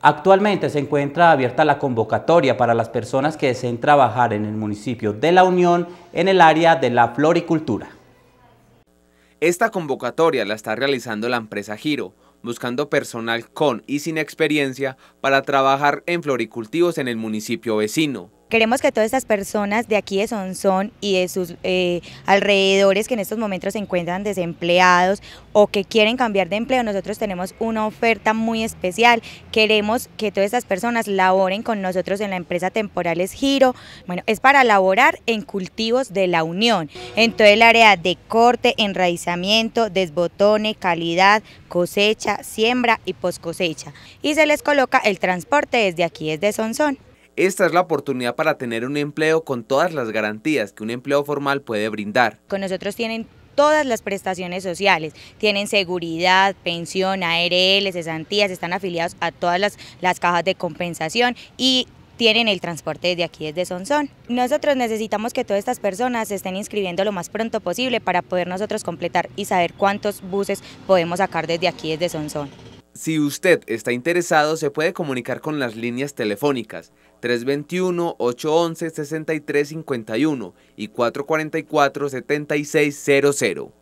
Actualmente se encuentra abierta la convocatoria para las personas que deseen trabajar en el municipio de La Unión en el área de la floricultura. Esta convocatoria la está realizando la empresa Giro, buscando personal con y sin experiencia para trabajar en floricultivos en el municipio vecino. Queremos que todas estas personas de aquí de Sonsón y de sus eh, alrededores que en estos momentos se encuentran desempleados o que quieren cambiar de empleo, nosotros tenemos una oferta muy especial. Queremos que todas estas personas laboren con nosotros en la empresa Temporales Giro. Bueno, es para laborar en cultivos de la Unión, en todo el área de corte, enraizamiento, desbotone, calidad, cosecha, siembra y poscosecha. Y se les coloca el transporte desde aquí, desde Sonsón. Esta es la oportunidad para tener un empleo con todas las garantías que un empleo formal puede brindar. Con nosotros tienen todas las prestaciones sociales, tienen seguridad, pensión, ARL, cesantías, están afiliados a todas las, cajas de compensación y tienen el transporte desde aquí, desde Sonsón. Nosotros necesitamos que todas estas personas se estén inscribiendo lo más pronto posible para poder nosotros completar y saber cuántos buses podemos sacar desde aquí, desde Sonsón. Si usted está interesado, se puede comunicar con las líneas telefónicas 321-811-6351 y 444-7600.